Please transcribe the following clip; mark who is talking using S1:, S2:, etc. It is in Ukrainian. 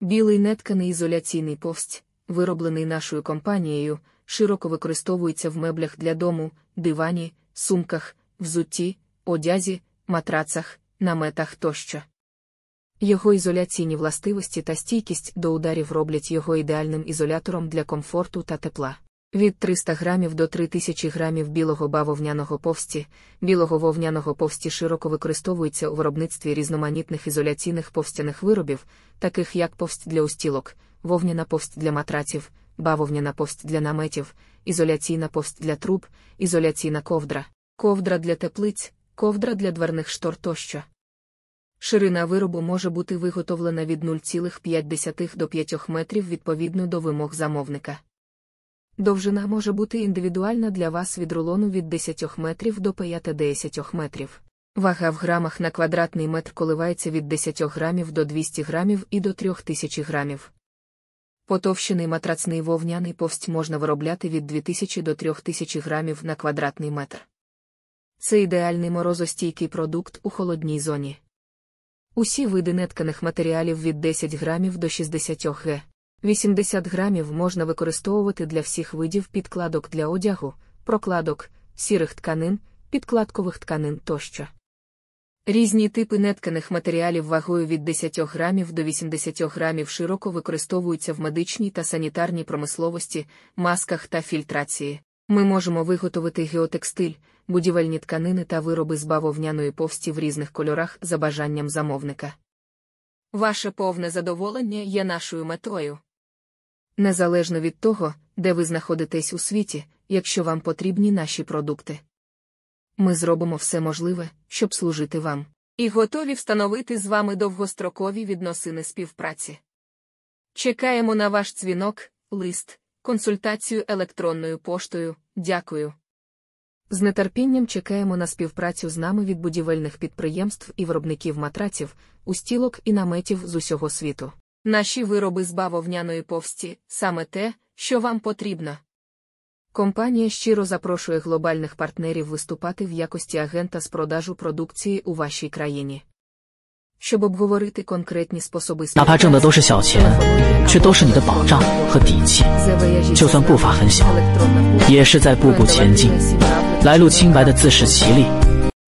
S1: Білий нетканий ізоляційний повсть, вироблений нашою компанією, широко використовується в меблях для дому, дивані, сумках, взутті, одязі, матрацах, наметах тощо. Його ізоляційні властивості та стійкість до ударів роблять його ідеальним ізолятором для комфорту та тепла. Від 300 грамів до 3000 грамів білого бавовняного повсті, білого вовняного повсті широко використовується у виробництві різноманітних ізоляційних повстяних виробів, таких як повсть для устілок, вовняна повсть для матраців, бавовняна повсть для наметів, ізоляційна повсть для труб, ізоляційна ковдра, ковдра для теплиць, ковдра для дверних штор тощо. Ширина виробу може бути виготовлена від 0,5 до 5 метрів відповідно до вимог замовника. Довжина може бути індивідуальна для вас від рулону від 10 метрів до 5 метрів. Вага в грамах на квадратний метр коливається від 10 грамів до 200 грамів і до 3000 грамів. Потовщений матрацний вовняний повсть можна виробляти від 2000 до 3000 грамів на квадратний метр. Це ідеальний морозостійкий продукт у холодній зоні. Усі види нетканих матеріалів від 10 грамів до 60 г. 80 грамів можна використовувати для всіх видів підкладок для одягу, прокладок, сірих тканин, підкладкових тканин тощо. Різні типи нетканих матеріалів вагою від 10 грамів до 80 грамів широко використовуються в медичній та санітарній промисловості, масках та фільтрації. Ми можемо виготовити геотекстиль, будівельні тканини та вироби з бавовняної повсті в різних кольорах за бажанням замовника. Ваше повне задоволення є нашою метою. Незалежно від того, де ви знаходитесь у світі, якщо вам потрібні наші продукти. Ми зробимо все можливе, щоб служити вам. І готові встановити з вами довгострокові відносини співпраці. Чекаємо на ваш дзвінок, лист, консультацію електронною поштою. Дякую. З нетерпінням чекаємо на співпрацю з нами від будівельних підприємств і виробників матраців, устілок і наметів з усього світу. Наші вироби з бавовняної повсті саме те, що вам потрібно. Компанія щиро запрошує глобальних партнерів виступати в якості агента з продажу продукції у вашій країні. Щоб обговорити конкретні способи співпраці,